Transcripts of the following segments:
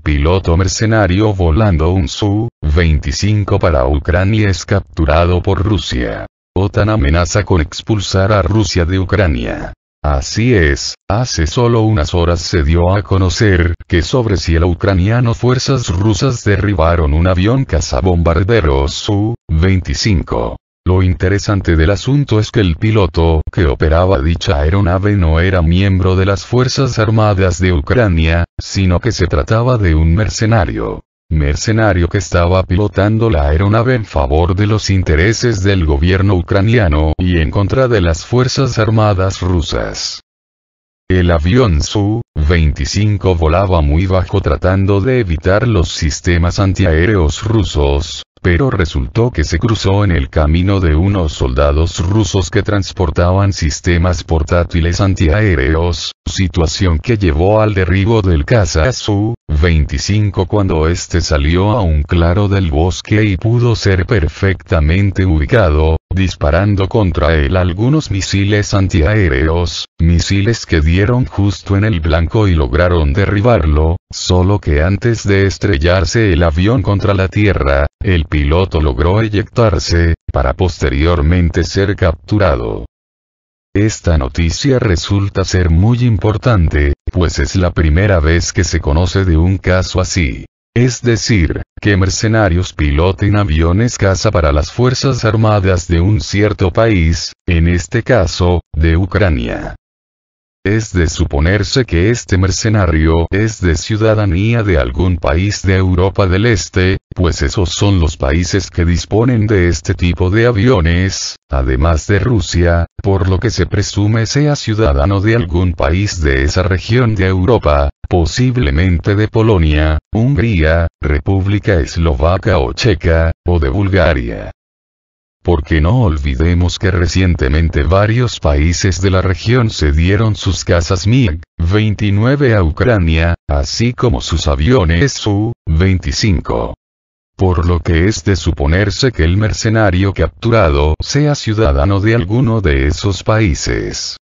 piloto mercenario volando un Su-25 para Ucrania es capturado por Rusia. OTAN amenaza con expulsar a Rusia de Ucrania. Así es, hace solo unas horas se dio a conocer que sobre si cielo ucraniano fuerzas rusas derribaron un avión cazabombardero Su-25. Lo interesante del asunto es que el piloto que operaba dicha aeronave no era miembro de las Fuerzas Armadas de Ucrania, sino que se trataba de un mercenario. Mercenario que estaba pilotando la aeronave en favor de los intereses del gobierno ucraniano y en contra de las Fuerzas Armadas rusas. El avión Su-25 volaba muy bajo tratando de evitar los sistemas antiaéreos rusos, pero resultó que se cruzó en el camino de unos soldados rusos que transportaban sistemas portátiles antiaéreos, situación que llevó al derribo del caza 25 cuando éste salió a un claro del bosque y pudo ser perfectamente ubicado, disparando contra él algunos misiles antiaéreos, misiles que dieron justo en el blanco y lograron derribarlo, solo que antes de estrellarse el avión contra la tierra, el piloto logró eyectarse, para posteriormente ser capturado. Esta noticia resulta ser muy importante, pues es la primera vez que se conoce de un caso así. Es decir, que mercenarios piloten aviones caza para las Fuerzas Armadas de un cierto país, en este caso, de Ucrania. Es de suponerse que este mercenario es de ciudadanía de algún país de Europa del Este, pues esos son los países que disponen de este tipo de aviones, además de Rusia, por lo que se presume sea ciudadano de algún país de esa región de Europa, posiblemente de Polonia, Hungría, República Eslovaca o Checa, o de Bulgaria. Porque no olvidemos que recientemente varios países de la región cedieron sus casas MiG-29 a Ucrania, así como sus aviones Su-25 por lo que es de suponerse que el mercenario capturado sea ciudadano de alguno de esos países.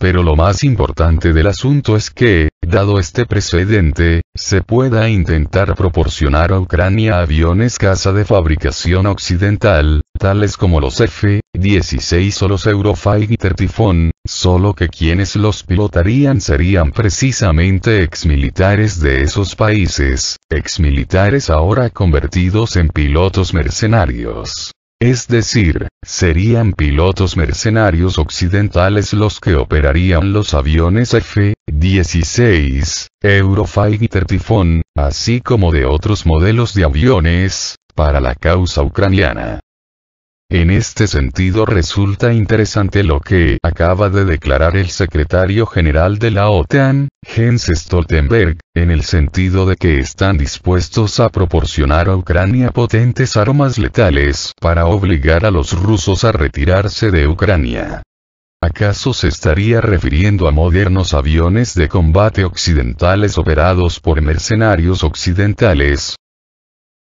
Pero lo más importante del asunto es que, dado este precedente, se pueda intentar proporcionar a Ucrania aviones casa de fabricación occidental, tales como los F-16 o los Eurofighter Typhoon, solo que quienes los pilotarían serían precisamente exmilitares de esos países, exmilitares ahora convertidos en pilotos mercenarios. Es decir, serían pilotos mercenarios occidentales los que operarían los aviones F-16, Eurofighter Typhoon, así como de otros modelos de aviones, para la causa ucraniana. En este sentido resulta interesante lo que acaba de declarar el secretario general de la OTAN, Jens Stoltenberg, en el sentido de que están dispuestos a proporcionar a Ucrania potentes armas letales para obligar a los rusos a retirarse de Ucrania. ¿Acaso se estaría refiriendo a modernos aviones de combate occidentales operados por mercenarios occidentales,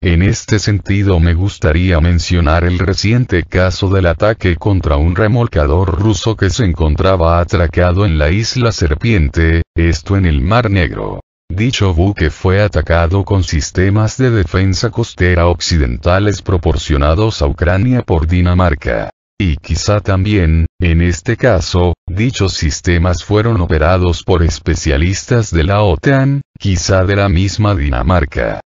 en este sentido me gustaría mencionar el reciente caso del ataque contra un remolcador ruso que se encontraba atracado en la isla Serpiente, esto en el Mar Negro. Dicho buque fue atacado con sistemas de defensa costera occidentales proporcionados a Ucrania por Dinamarca. Y quizá también, en este caso, dichos sistemas fueron operados por especialistas de la OTAN, quizá de la misma Dinamarca.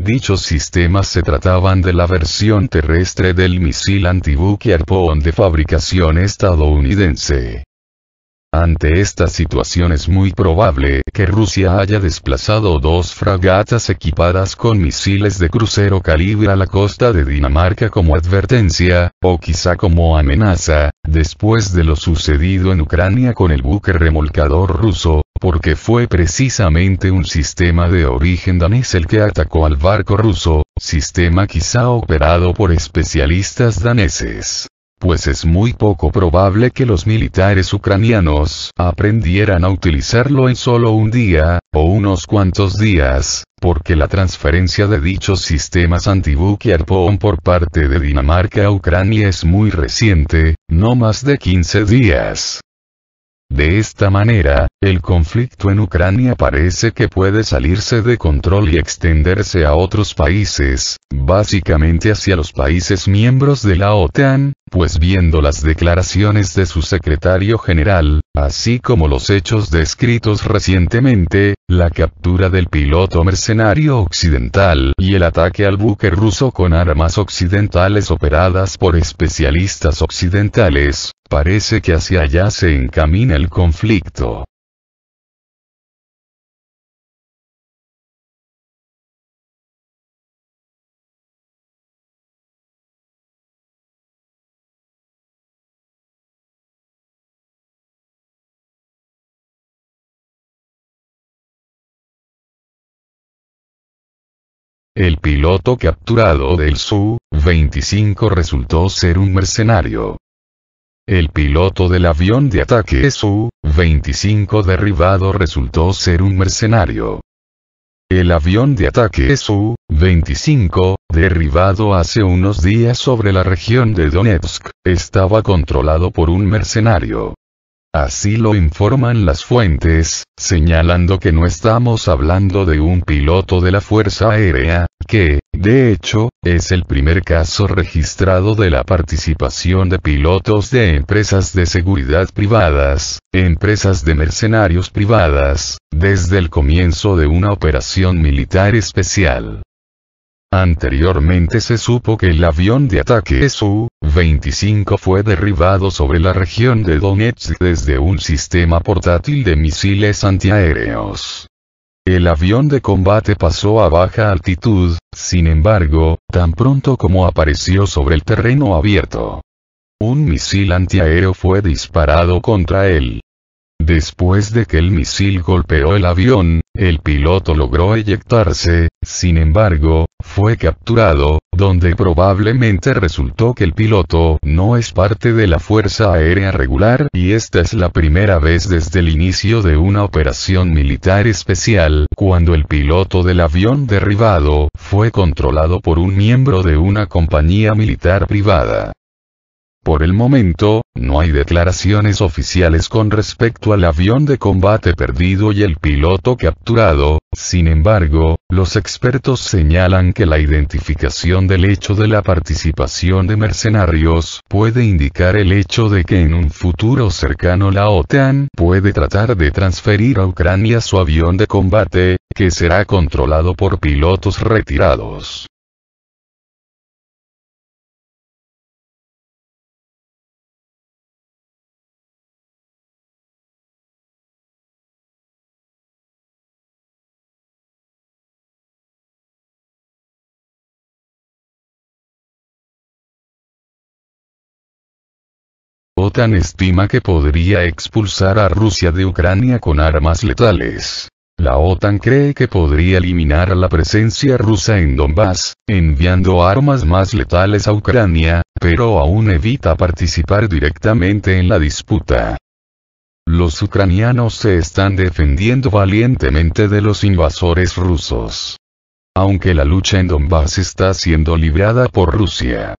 Dichos sistemas se trataban de la versión terrestre del misil antibuque Arpón de fabricación estadounidense. Ante esta situación es muy probable que Rusia haya desplazado dos fragatas equipadas con misiles de crucero calibre a la costa de Dinamarca como advertencia, o quizá como amenaza, después de lo sucedido en Ucrania con el buque remolcador ruso, porque fue precisamente un sistema de origen danés el que atacó al barco ruso, sistema quizá operado por especialistas daneses. Pues es muy poco probable que los militares ucranianos aprendieran a utilizarlo en solo un día, o unos cuantos días, porque la transferencia de dichos sistemas antibuque Arpón por parte de Dinamarca a Ucrania es muy reciente, no más de 15 días. De esta manera, el conflicto en Ucrania parece que puede salirse de control y extenderse a otros países, básicamente hacia los países miembros de la OTAN, pues viendo las declaraciones de su secretario general, Así como los hechos descritos recientemente, la captura del piloto mercenario occidental y el ataque al buque ruso con armas occidentales operadas por especialistas occidentales, parece que hacia allá se encamina el conflicto. El piloto capturado del Su-25 resultó ser un mercenario. El piloto del avión de ataque Su-25 derribado resultó ser un mercenario. El avión de ataque Su-25, derribado hace unos días sobre la región de Donetsk, estaba controlado por un mercenario. Así lo informan las fuentes, señalando que no estamos hablando de un piloto de la Fuerza Aérea, que, de hecho, es el primer caso registrado de la participación de pilotos de empresas de seguridad privadas, empresas de mercenarios privadas, desde el comienzo de una operación militar especial. Anteriormente se supo que el avión de ataque Su-25 fue derribado sobre la región de Donetsk desde un sistema portátil de misiles antiaéreos. El avión de combate pasó a baja altitud, sin embargo, tan pronto como apareció sobre el terreno abierto. Un misil antiaéreo fue disparado contra él. Después de que el misil golpeó el avión, el piloto logró eyectarse, sin embargo, fue capturado, donde probablemente resultó que el piloto no es parte de la Fuerza Aérea Regular y esta es la primera vez desde el inicio de una operación militar especial cuando el piloto del avión derribado fue controlado por un miembro de una compañía militar privada. Por el momento, no hay declaraciones oficiales con respecto al avión de combate perdido y el piloto capturado, sin embargo, los expertos señalan que la identificación del hecho de la participación de mercenarios puede indicar el hecho de que en un futuro cercano la OTAN puede tratar de transferir a Ucrania su avión de combate, que será controlado por pilotos retirados. OTAN estima que podría expulsar a Rusia de Ucrania con armas letales. La OTAN cree que podría eliminar a la presencia rusa en Donbass, enviando armas más letales a Ucrania, pero aún evita participar directamente en la disputa. Los ucranianos se están defendiendo valientemente de los invasores rusos. Aunque la lucha en Donbass está siendo librada por Rusia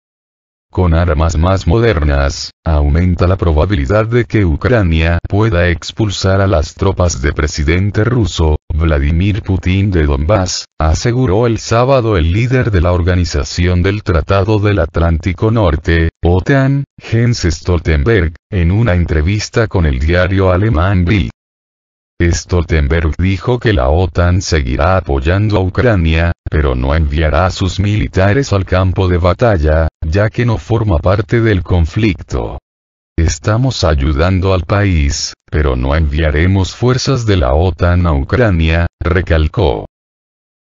con armas más modernas, aumenta la probabilidad de que Ucrania pueda expulsar a las tropas de presidente ruso, Vladimir Putin de Donbass, aseguró el sábado el líder de la Organización del Tratado del Atlántico Norte, OTAN, Jens Stoltenberg, en una entrevista con el diario alemán Bild. Stoltenberg dijo que la OTAN seguirá apoyando a Ucrania, pero no enviará a sus militares al campo de batalla, ya que no forma parte del conflicto. Estamos ayudando al país, pero no enviaremos fuerzas de la OTAN a Ucrania, recalcó.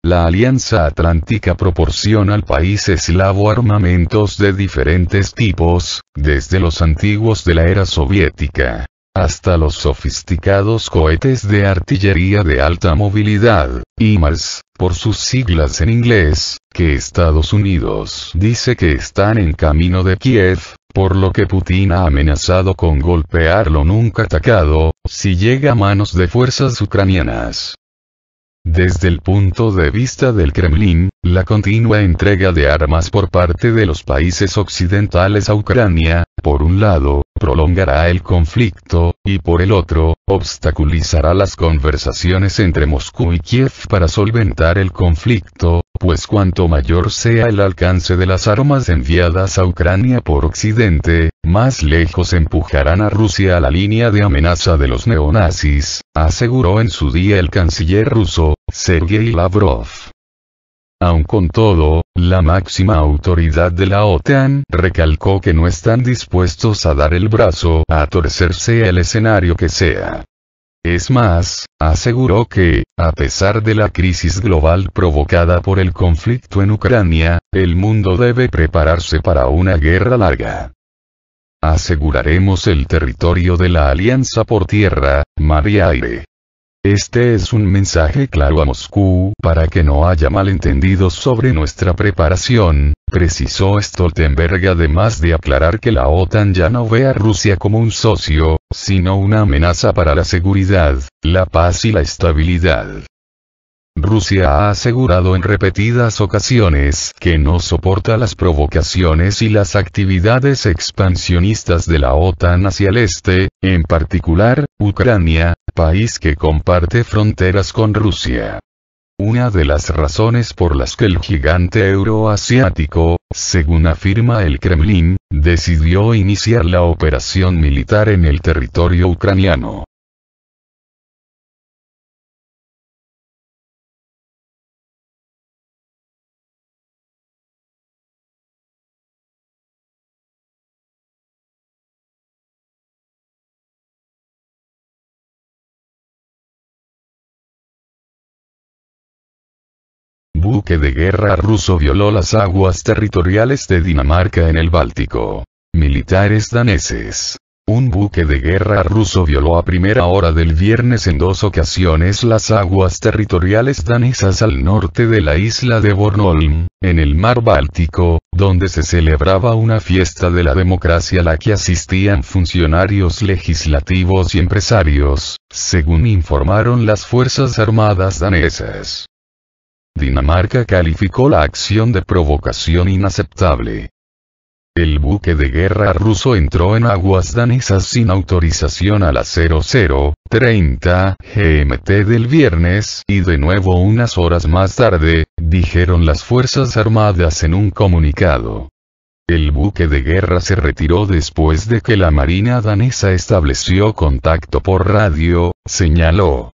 La Alianza Atlántica proporciona al país eslavo armamentos de diferentes tipos, desde los antiguos de la era soviética hasta los sofisticados cohetes de artillería de alta movilidad, más, por sus siglas en inglés, que Estados Unidos dice que están en camino de Kiev, por lo que Putin ha amenazado con golpearlo nunca atacado, si llega a manos de fuerzas ucranianas. Desde el punto de vista del Kremlin, la continua entrega de armas por parte de los países occidentales a Ucrania, por un lado, prolongará el conflicto, y por el otro, obstaculizará las conversaciones entre Moscú y Kiev para solventar el conflicto, pues cuanto mayor sea el alcance de las armas enviadas a Ucrania por Occidente, más lejos empujarán a Rusia a la línea de amenaza de los neonazis, aseguró en su día el canciller ruso, Sergei Lavrov. Aun con todo, la máxima autoridad de la OTAN recalcó que no están dispuestos a dar el brazo a torcerse el escenario que sea. Es más, aseguró que, a pesar de la crisis global provocada por el conflicto en Ucrania, el mundo debe prepararse para una guerra larga. Aseguraremos el territorio de la Alianza por tierra, mar y aire. Este es un mensaje claro a Moscú para que no haya malentendidos sobre nuestra preparación, precisó Stoltenberg además de aclarar que la OTAN ya no ve a Rusia como un socio, sino una amenaza para la seguridad, la paz y la estabilidad. Rusia ha asegurado en repetidas ocasiones que no soporta las provocaciones y las actividades expansionistas de la OTAN hacia el este, en particular, Ucrania, país que comparte fronteras con Rusia. Una de las razones por las que el gigante euroasiático, según afirma el Kremlin, decidió iniciar la operación militar en el territorio ucraniano buque de guerra ruso violó las aguas territoriales de Dinamarca en el Báltico. Militares daneses. Un buque de guerra ruso violó a primera hora del viernes en dos ocasiones las aguas territoriales danesas al norte de la isla de Bornholm, en el mar Báltico, donde se celebraba una fiesta de la democracia a la que asistían funcionarios legislativos y empresarios, según informaron las Fuerzas Armadas danesas. Dinamarca calificó la acción de provocación inaceptable. El buque de guerra ruso entró en aguas danesas sin autorización a las 00:30 GMT del viernes y de nuevo unas horas más tarde, dijeron las Fuerzas Armadas en un comunicado. El buque de guerra se retiró después de que la Marina danesa estableció contacto por radio, señaló.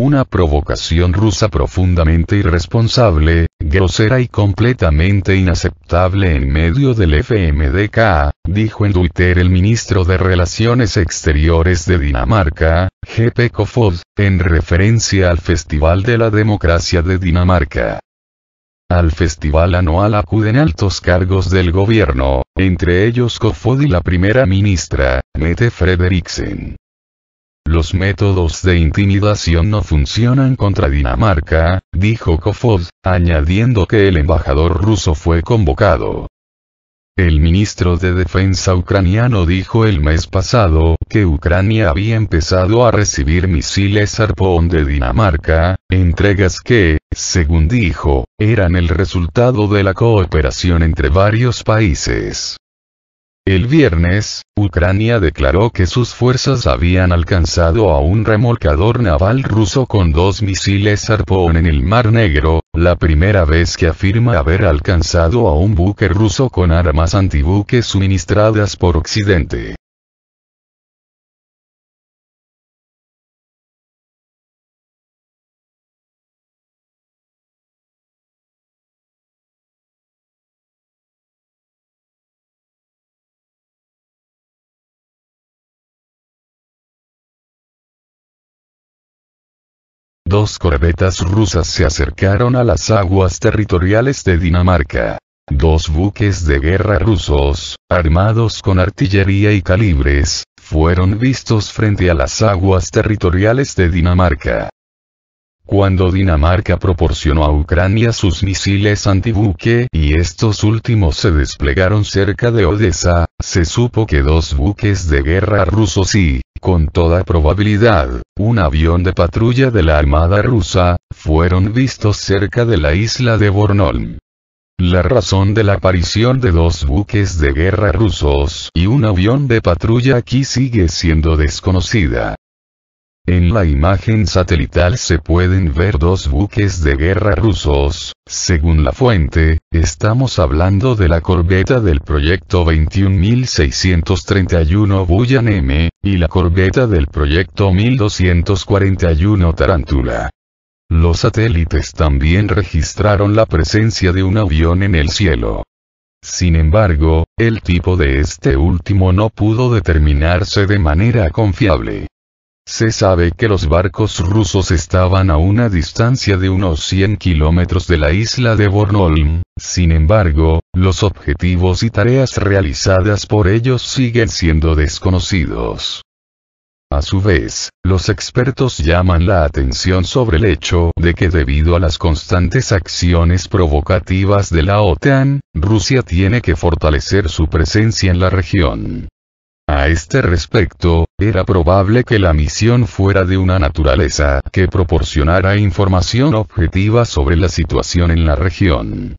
Una provocación rusa profundamente irresponsable, grosera y completamente inaceptable en medio del FMDK, dijo en Twitter el ministro de Relaciones Exteriores de Dinamarca, G.P. Kofod, en referencia al Festival de la Democracia de Dinamarca. Al festival anual acuden altos cargos del gobierno, entre ellos Kofod y la primera ministra, Mette Frederiksen. Los métodos de intimidación no funcionan contra Dinamarca, dijo Kofod, añadiendo que el embajador ruso fue convocado. El ministro de Defensa ucraniano dijo el mes pasado que Ucrania había empezado a recibir misiles Arpón de Dinamarca, entregas que, según dijo, eran el resultado de la cooperación entre varios países. El viernes, Ucrania declaró que sus fuerzas habían alcanzado a un remolcador naval ruso con dos misiles Arpón en el Mar Negro, la primera vez que afirma haber alcanzado a un buque ruso con armas antibuques suministradas por Occidente. dos corbetas rusas se acercaron a las aguas territoriales de Dinamarca. Dos buques de guerra rusos, armados con artillería y calibres, fueron vistos frente a las aguas territoriales de Dinamarca. Cuando Dinamarca proporcionó a Ucrania sus misiles antibuque y estos últimos se desplegaron cerca de Odessa, se supo que dos buques de guerra rusos y, con toda probabilidad, un avión de patrulla de la Armada rusa, fueron vistos cerca de la isla de Bornholm. La razón de la aparición de dos buques de guerra rusos y un avión de patrulla aquí sigue siendo desconocida. En la imagen satelital se pueden ver dos buques de guerra rusos. Según la fuente, estamos hablando de la corbeta del proyecto 21631 Buyan M, y la corbeta del proyecto 1241 Tarantula. Los satélites también registraron la presencia de un avión en el cielo. Sin embargo, el tipo de este último no pudo determinarse de manera confiable. Se sabe que los barcos rusos estaban a una distancia de unos 100 kilómetros de la isla de Bornholm, sin embargo, los objetivos y tareas realizadas por ellos siguen siendo desconocidos. A su vez, los expertos llaman la atención sobre el hecho de que debido a las constantes acciones provocativas de la OTAN, Rusia tiene que fortalecer su presencia en la región. A este respecto, era probable que la misión fuera de una naturaleza que proporcionara información objetiva sobre la situación en la región.